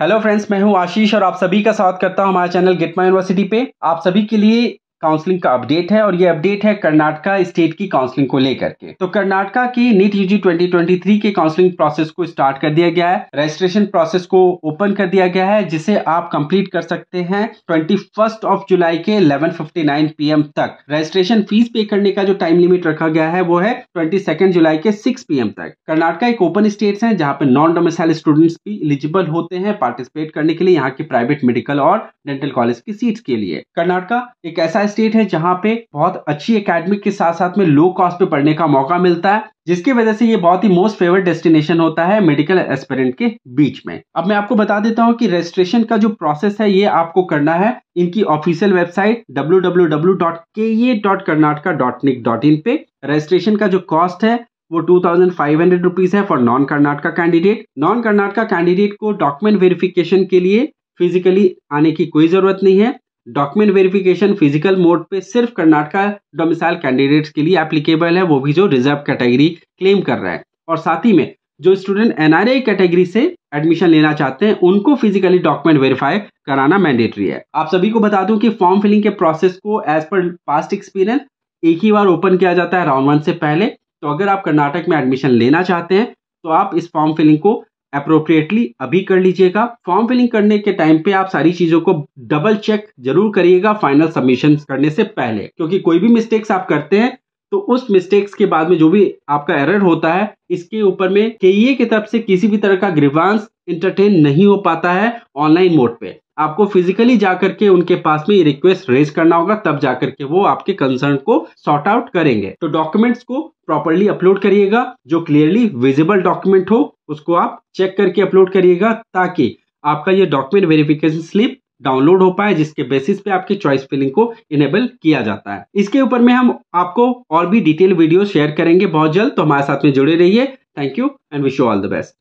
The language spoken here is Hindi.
हेलो फ्रेंड्स मैं हूं आशीष और आप सभी का स्वागत करता हूं हमारे चैनल गिट माई यूनिवर्सिटी पे आप सभी के लिए काउंसलिंग का अपडेट है और ये अपडेट है कर्नाटका स्टेट की काउंसलिंग को लेकर के तो कर्नाटका की नीट यूजी 2023 के काउंसलिंग प्रोसेस को स्टार्ट कर दिया गया है रजिस्ट्रेशन प्रोसेस को ओपन कर दिया गया है जिसे आप कंप्लीट कर सकते हैं ट्वेंटी ऑफ जुलाई के 11:59 पीएम तक रजिस्ट्रेशन फीस पे करने का जो टाइम लिमिट रखा गया है वो है ट्वेंटी जुलाई के सिक्स पी तक कर्नाटका एक ओपन स्टेट है जहाँ पे नॉन डोमिसाइल स्टूडेंट्स भी एलिजिबल होते हैं पार्टिसिपेट करने के लिए यहाँ के प्राइवेट मेडिकल और डेंटल कॉलेज की सीट के लिए कर्नाटका एक ऐसा स्टेट है जहाँ पे बहुत अच्छी अकेडमिक के साथ साथ में लो कॉस्ट पे पढ़ने का मौका मिलता है जिसकी वजह से ये बहुत ही मोस्ट फेवरेट डेस्टिनेशन होता है मेडिकल एस्पेरेंट के बीच में अब मैं आपको बता देता हूँ कि रजिस्ट्रेशन का जो प्रोसेस है ये आपको करना है इनकी ऑफिशियल वेबसाइट डब्ल्यू पे रजिस्ट्रेशन का जो कॉस्ट है वो two thousand five hundred rupees है for non Karnataka candidate non Karnataka candidate को डॉक्यूमेंट वेरिफिकेशन के लिए फिजिकली आने की कोई जरूरत नहीं है डॉक्यूमेंट वेरिफिकेशन फिजिकल मोड पे सिर्फ कर्नाटका डोमिसाइल कैंडिडेट्स के लिए एप्लीकेबल है वो भी जो रिजर्व कैटेगरी क्लेम कर रहा है और साथ ही में जो स्टूडेंट एनआरआई कैटेगरी से एडमिशन लेना चाहते हैं उनको फिजिकली डॉक्यूमेंट वेरीफाई कराना मैंडेटरी है आप सभी को बता दूं कि फॉर्म फिलिंग के प्रोसेस को एज पर पास्ट एक्सपीरियंस एक ही बार ओपन किया जाता है राउंड वन से पहले तो अगर आप कर्नाटक में एडमिशन लेना चाहते हैं तो आप इस फॉर्म फिलिंग को अप्रोप्रिएटली अभी कर लीजिएगा फॉर्म फिलिंग करने के टाइम पे आप सारी चीजों को डबल चेक जरूर करिएगा फाइनल सबमिशन करने से पहले क्योंकि कोई भी मिस्टेक्स आप करते हैं तो उस मिस्टेक्स के बाद में जो भी आपका एरर होता है इसके ऊपर में केईए e की तरफ से किसी भी तरह का ग्रीवांस इंटरटेन नहीं हो पाता है ऑनलाइन मोड पे आपको फिजिकली जाकर के उनके पास में ये रिक्वेस्ट रेज करना होगा तब जाकर के वो आपके कंसर्न को सॉर्ट आउट करेंगे तो डॉक्यूमेंट्स को प्रॉपरली अपलोड करिएगा जो क्लियरली विजिबल डॉक्यूमेंट हो उसको आप चेक करके अपलोड करिएगा ताकि आपका ये डॉक्यूमेंट वेरिफिकेशन स्लिप डाउनलोड हो पाए जिसके बेसिस पे आपके चॉइस फिलिंग को इनेबल किया जाता है इसके ऊपर में हम आपको और भी डिटेल वीडियो शेयर करेंगे बहुत जल्द तो हमारे साथ में जुड़े रहिए thank you and wish you all the best